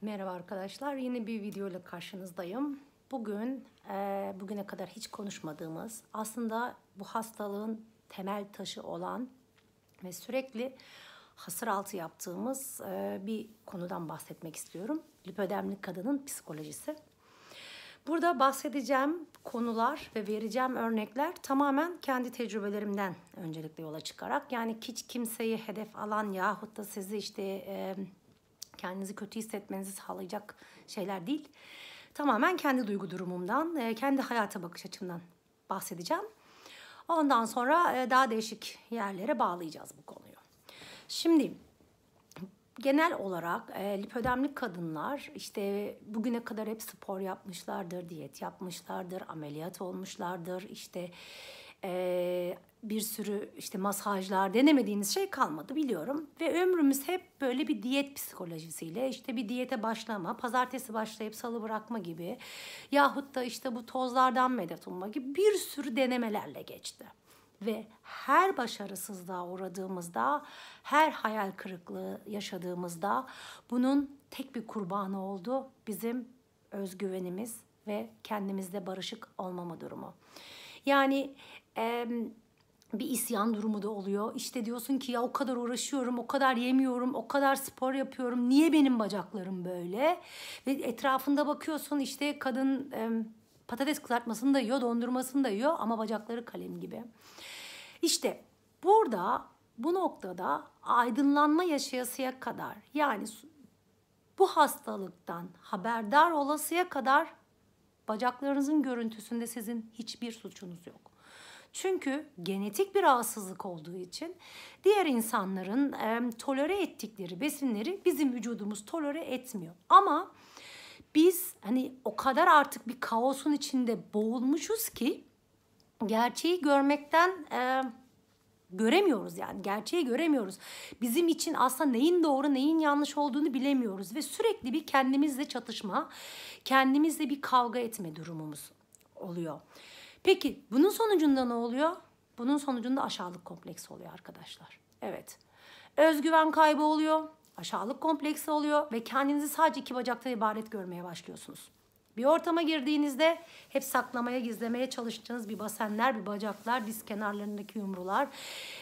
Merhaba arkadaşlar, yeni bir video ile karşınızdayım. Bugün, e, bugüne kadar hiç konuşmadığımız, aslında bu hastalığın temel taşı olan ve sürekli hasır altı yaptığımız e, bir konudan bahsetmek istiyorum. Lipödemli kadının psikolojisi. Burada bahsedeceğim konular ve vereceğim örnekler tamamen kendi tecrübelerimden öncelikle yola çıkarak. Yani hiç kimseyi hedef alan yahut da sizi işte... E, kendinizi kötü hissetmenizi sağlayacak şeyler değil. Tamamen kendi duygu durumumdan, e, kendi hayata bakış açımdan bahsedeceğim. Ondan sonra e, daha değişik yerlere bağlayacağız bu konuyu. Şimdi genel olarak e, lipödemli kadınlar işte bugüne kadar hep spor yapmışlardır, diyet yapmışlardır, ameliyat olmuşlardır, işte bir sürü işte masajlar denemediğiniz şey kalmadı biliyorum. Ve ömrümüz hep böyle bir diyet psikolojisiyle işte bir diyete başlama, pazartesi başlayıp salı bırakma gibi yahut da işte bu tozlardan medet umma gibi bir sürü denemelerle geçti. Ve her başarısızlığa uğradığımızda, her hayal kırıklığı yaşadığımızda bunun tek bir kurbanı oldu bizim özgüvenimiz ve kendimizde barışık olmama durumu. Yani e, bir isyan durumu da oluyor. İşte diyorsun ki ya o kadar uğraşıyorum, o kadar yemiyorum, o kadar spor yapıyorum. Niye benim bacaklarım böyle? Ve etrafında bakıyorsun işte kadın e, patates kızartmasını da yiyor, dondurmasını da yiyor ama bacakları kalem gibi. İşte burada bu noktada aydınlanma yaşayasıya kadar yani bu hastalıktan haberdar olasıya kadar bacaklarınızın görüntüsünde sizin hiçbir suçunuz yok. Çünkü genetik bir rahatsızlık olduğu için diğer insanların e, tolere ettikleri besinleri bizim vücudumuz tolere etmiyor. Ama biz hani o kadar artık bir kaosun içinde boğulmuşuz ki gerçeği görmekten e, göremiyoruz yani gerçeği göremiyoruz. Bizim için aslında neyin doğru neyin yanlış olduğunu bilemiyoruz ve sürekli bir kendimizle çatışma, kendimizle bir kavga etme durumumuz oluyor. Peki bunun sonucunda ne oluyor? Bunun sonucunda aşağılık kompleksi oluyor arkadaşlar. Evet. Özgüven kaybı oluyor. Aşağılık kompleksi oluyor ve kendinizi sadece iki bacakta ibaret görmeye başlıyorsunuz. Bir ortama girdiğinizde hep saklamaya, gizlemeye çalıştığınız bir basenler, bir bacaklar, diz kenarlarındaki yumrular,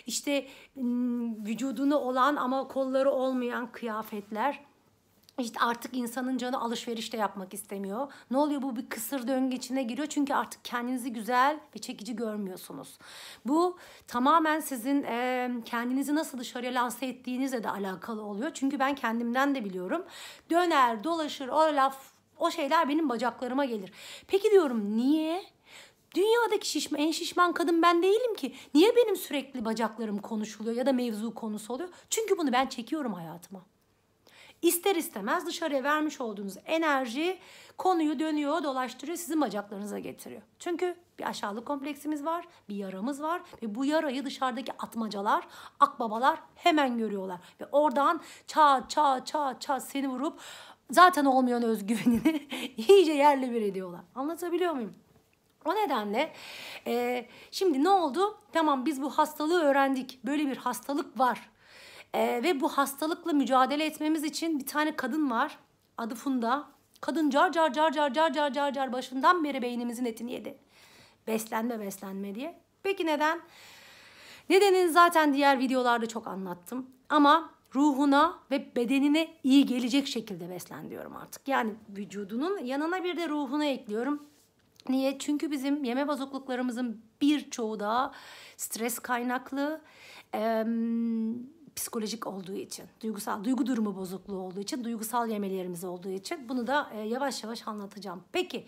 işte ıı, vücudunu olan ama kolları olmayan kıyafetler işte artık insanın canı alışveriş de yapmak istemiyor. Ne oluyor bu bir kısır döngü içine giriyor çünkü artık kendinizi güzel ve çekici görmüyorsunuz. Bu tamamen sizin e, kendinizi nasıl dışarıya lanse ettiğinizle de alakalı oluyor. Çünkü ben kendimden de biliyorum. Döner, dolaşır, o laf, o şeyler benim bacaklarıma gelir. Peki diyorum niye? Dünyadaki şişman, en şişman kadın ben değilim ki. Niye benim sürekli bacaklarım konuşuluyor ya da mevzu konusu oluyor? Çünkü bunu ben çekiyorum hayatıma. İster istemez dışarıya vermiş olduğunuz enerji konuyu dönüyor, dolaştırıyor, sizin bacaklarınıza getiriyor. Çünkü bir aşağılık kompleksimiz var, bir yaramız var ve bu yarayı dışarıdaki atmacalar, akbabalar hemen görüyorlar. Ve oradan ça ça ça ça seni vurup zaten olmayan özgüvenini iyice yerle bir ediyorlar. Anlatabiliyor muyum? O nedenle e, şimdi ne oldu? Tamam biz bu hastalığı öğrendik. Böyle bir hastalık var. E, ve bu hastalıkla mücadele etmemiz için bir tane kadın var. Adı Funda. Kadın car car car car car car car car başından beri beynimizin etini yedi. Beslenme beslenme diye. Peki neden? Nedenini zaten diğer videolarda çok anlattım. Ama ruhuna ve bedenine iyi gelecek şekilde beslen diyorum artık. Yani vücudunun yanına bir de ruhunu ekliyorum. Niye? Çünkü bizim yeme bozukluklarımızın birçoğu da stres kaynaklı. Ee, psikolojik olduğu için, duygusal duygu durumu bozukluğu olduğu için, duygusal yemelerimiz olduğu için bunu da e, yavaş yavaş anlatacağım. Peki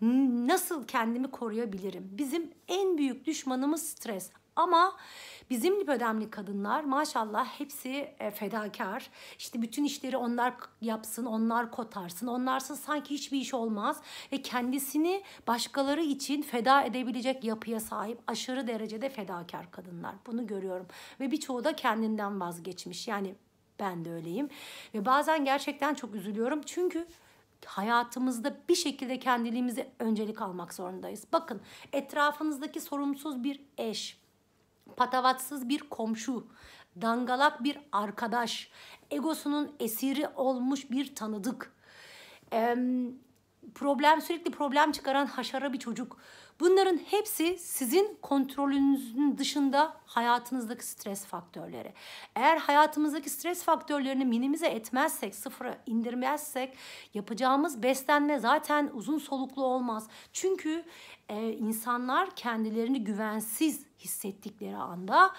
nasıl kendimi koruyabilirim? Bizim en büyük düşmanımız stres. Ama bizim lipödemli kadınlar maşallah hepsi e, fedakar. İşte bütün işleri onlar yapsın, onlar kotarsın. onlarsın sanki hiçbir iş olmaz ve kendisini başkaları için feda edebilecek yapıya sahip aşırı derecede fedakar kadınlar. Bunu görüyorum ve birçoğu da kendinden vazgeçmiş. Yani ben de öyleyim ve bazen gerçekten çok üzülüyorum çünkü hayatımızda bir şekilde kendiliğimize öncelik almak zorundayız. Bakın etrafınızdaki sorumsuz bir eş, patavatsız bir komşu, dangalak bir arkadaş, egosunun esiri olmuş bir tanıdık, e, problem sürekli problem çıkaran haşara bir çocuk. Bunların hepsi sizin kontrolünüzün dışında hayatınızdaki stres faktörleri. Eğer hayatımızdaki stres faktörlerini minimize etmezsek, sıfıra indirmezsek yapacağımız beslenme zaten uzun soluklu olmaz. Çünkü e, insanlar kendilerini güvensiz hissettikleri anda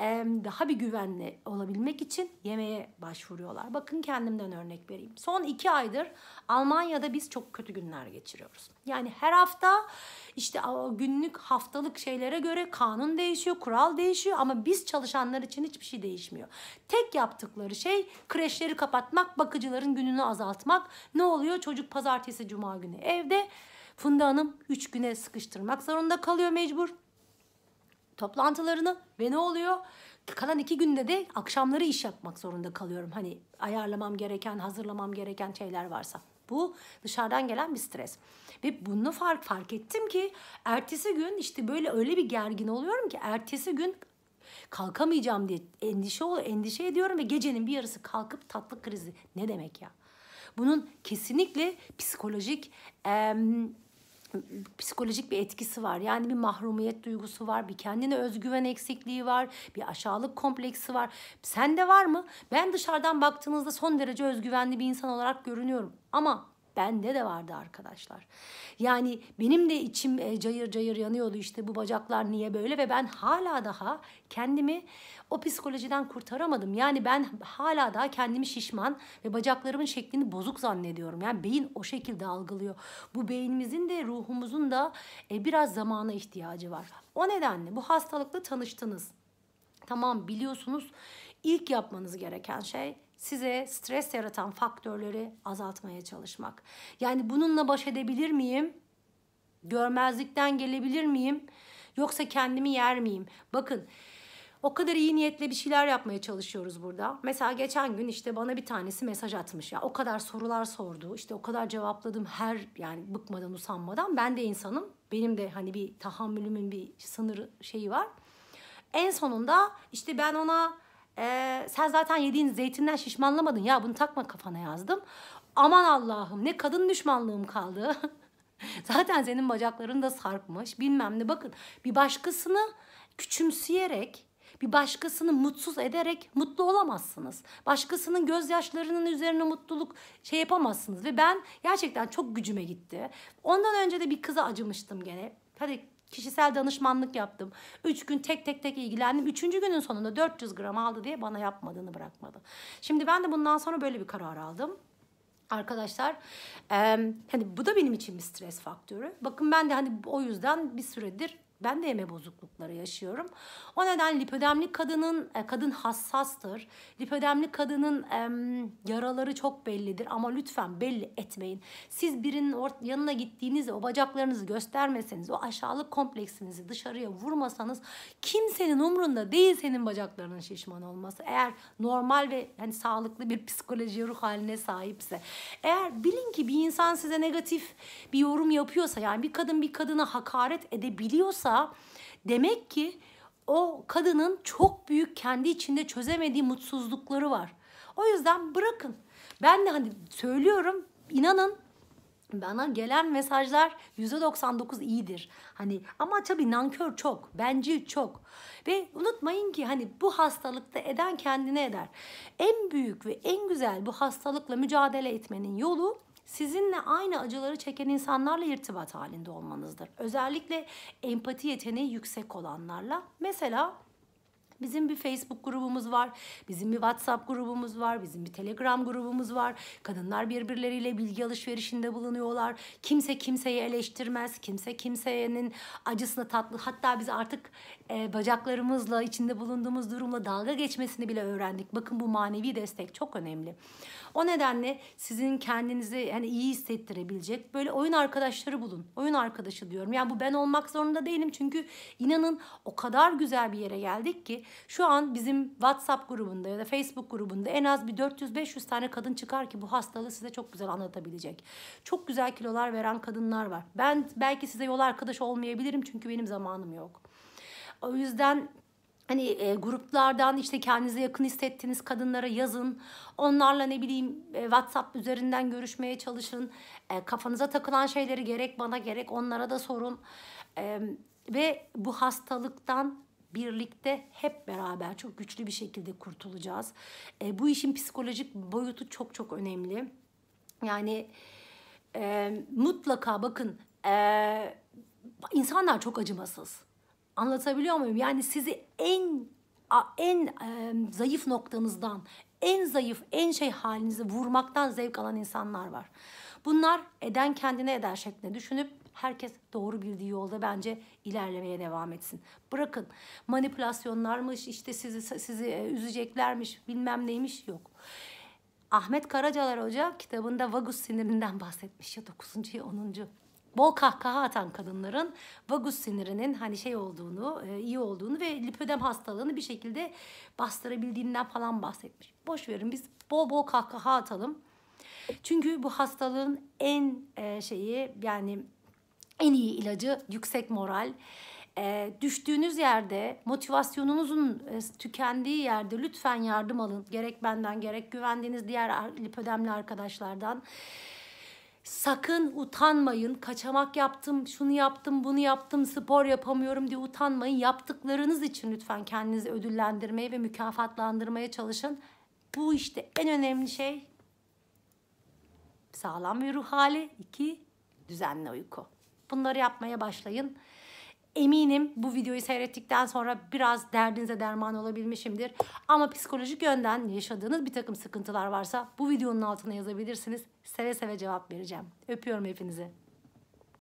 e, daha bir güvenli olabilmek için yemeğe başvuruyorlar. Bakın kendimden örnek vereyim. Son iki aydır Almanya'da biz çok kötü günler geçiriyoruz. Yani her hafta işte günlük haftalık şeylere göre kanun değişiyor, kural değişiyor ama biz çalışanlar için hiçbir şey değişmiyor. Tek yaptıkları şey kreşleri kapatmak, bakıcıların gününü azaltmak. Ne oluyor? Çocuk pazartesi, cuma günü evde Funda Hanım 3 güne sıkıştırmak zorunda kalıyor mecbur toplantılarını ve ne oluyor? Kalan iki günde de akşamları iş yapmak zorunda kalıyorum. Hani ayarlamam gereken, hazırlamam gereken şeyler varsa. Bu dışarıdan gelen bir stres. Ve bunu fark fark ettim ki ertesi gün işte böyle öyle bir gergin oluyorum ki ertesi gün kalkamayacağım diye endişe ol, endişe ediyorum ve gecenin bir yarısı kalkıp tatlı krizi ne demek ya? Bunun kesinlikle psikolojik em, psikolojik bir etkisi var. Yani bir mahrumiyet duygusu var, bir kendine özgüven eksikliği var, bir aşağılık kompleksi var. Sende var mı? Ben dışarıdan baktığınızda son derece özgüvenli bir insan olarak görünüyorum. Ama Bende de vardı arkadaşlar. Yani benim de içim e, cayır cayır yanıyordu işte bu bacaklar niye böyle ve ben hala daha kendimi o psikolojiden kurtaramadım. Yani ben hala daha kendimi şişman ve bacaklarımın şeklini bozuk zannediyorum. Yani beyin o şekilde algılıyor. Bu beynimizin de ruhumuzun da e, biraz zamana ihtiyacı var. O nedenle bu hastalıkla tanıştınız. Tamam biliyorsunuz ilk yapmanız gereken şey size stres yaratan faktörleri azaltmaya çalışmak. Yani bununla baş edebilir miyim? Görmezlikten gelebilir miyim? Yoksa kendimi yer miyim? Bakın o kadar iyi niyetle bir şeyler yapmaya çalışıyoruz burada. Mesela geçen gün işte bana bir tanesi mesaj atmış ya. O kadar sorular sordu. İşte o kadar cevapladım her yani bıkmadan usanmadan. Ben de insanım. Benim de hani bir tahammülümün bir sınırı şeyi var. En sonunda işte ben ona ee, sen zaten yediğin zeytinden şişmanlamadın ya bunu takma kafana yazdım. Aman Allah'ım ne kadın düşmanlığım kaldı. zaten senin bacakların da sarkmış bilmem ne bakın bir başkasını küçümseyerek bir başkasını mutsuz ederek mutlu olamazsınız. Başkasının gözyaşlarının üzerine mutluluk şey yapamazsınız. Ve ben gerçekten çok gücüme gitti. Ondan önce de bir kıza acımıştım gene. Hadi Kişisel danışmanlık yaptım. Üç gün tek tek tek ilgilendim. Üçüncü günün sonunda 400 gram aldı diye bana yapmadığını bırakmadı. Şimdi ben de bundan sonra böyle bir karar aldım. Arkadaşlar e, hani bu da benim için bir stres faktörü. Bakın ben de hani o yüzden bir süredir ben de yeme bozuklukları yaşıyorum. O neden lipödemli kadının e, kadın hassastır. Lipödemli kadının yaraları çok bellidir ama lütfen belli etmeyin. Siz birinin yanına gittiğinizde o bacaklarınızı göstermeseniz, o aşağılık kompleksinizi dışarıya vurmasanız kimsenin umrunda değil senin bacaklarının şişman olması. Eğer normal ve yani sağlıklı bir psikoloji ruh haline sahipse. Eğer bilin ki bir insan size negatif bir yorum yapıyorsa yani bir kadın bir kadına hakaret edebiliyorsa yoksa demek ki o kadının çok büyük kendi içinde çözemediği mutsuzlukları var. O yüzden bırakın. Ben de hani söylüyorum inanın bana gelen mesajlar %99 iyidir. Hani ama tabii nankör çok, bencil çok. Ve unutmayın ki hani bu hastalıkta eden kendine eder. En büyük ve en güzel bu hastalıkla mücadele etmenin yolu sizinle aynı acıları çeken insanlarla irtibat halinde olmanızdır. Özellikle empati yeteneği yüksek olanlarla. Mesela Bizim bir Facebook grubumuz var, bizim bir WhatsApp grubumuz var, bizim bir Telegram grubumuz var. Kadınlar birbirleriyle bilgi alışverişinde bulunuyorlar. Kimse kimseyi eleştirmez, kimse kimsenin acısını tatlı. Hatta biz artık e, bacaklarımızla, içinde bulunduğumuz durumla dalga geçmesini bile öğrendik. Bakın bu manevi destek çok önemli. O nedenle sizin kendinizi yani iyi hissettirebilecek böyle oyun arkadaşları bulun. Oyun arkadaşı diyorum. Yani bu ben olmak zorunda değilim çünkü inanın o kadar güzel bir yere geldik ki şu an bizim WhatsApp grubunda ya da Facebook grubunda en az bir 400-500 tane kadın çıkar ki bu hastalığı size çok güzel anlatabilecek. Çok güzel kilolar veren kadınlar var. Ben belki size yol arkadaş olmayabilirim çünkü benim zamanım yok. O yüzden hani e, gruplardan işte kendinize yakın hissettiğiniz kadınlara yazın. Onlarla ne bileyim e, WhatsApp üzerinden görüşmeye çalışın. E, kafanıza takılan şeyleri gerek bana gerek onlara da sorun. E, ve bu hastalıktan birlikte hep beraber çok güçlü bir şekilde kurtulacağız. E, bu işin psikolojik boyutu çok çok önemli. Yani e, mutlaka bakın e, insanlar çok acımasız. Anlatabiliyor muyum? Yani sizi en en e, zayıf noktanızdan, en zayıf, en şey halinizi vurmaktan zevk alan insanlar var. Bunlar eden kendine eder şeklinde düşünüp Herkes doğru bildiği yolda bence ilerlemeye devam etsin. Bırakın manipülasyonlarmış, işte sizi sizi e, üzeceklermiş, bilmem neymiş yok. Ahmet Karacalar Hoca kitabında vagus sinirinden bahsetmiş ya 9. ya 10 bol kahkaha atan kadınların vagus sinirinin hani şey olduğunu, e, iyi olduğunu ve lipödem hastalığını bir şekilde bastırabildiğinden falan bahsetmiş. Boş verin biz bol bol kahkaha atalım. Çünkü bu hastalığın en e, şeyi yani en iyi ilacı yüksek moral. E, düştüğünüz yerde, motivasyonunuzun e, tükendiği yerde lütfen yardım alın. Gerek benden, gerek güvendiğiniz diğer lipödemli arkadaşlardan. Sakın utanmayın. Kaçamak yaptım, şunu yaptım, bunu yaptım, spor yapamıyorum diye utanmayın. Yaptıklarınız için lütfen kendinizi ödüllendirmeye ve mükafatlandırmaya çalışın. Bu işte en önemli şey sağlam bir ruh hali. iki düzenli uyku. Bunları yapmaya başlayın. Eminim bu videoyu seyrettikten sonra biraz derdinize derman olabilmişimdir. Ama psikolojik yönden yaşadığınız bir takım sıkıntılar varsa bu videonun altına yazabilirsiniz. Seve seve cevap vereceğim. Öpüyorum hepinizi.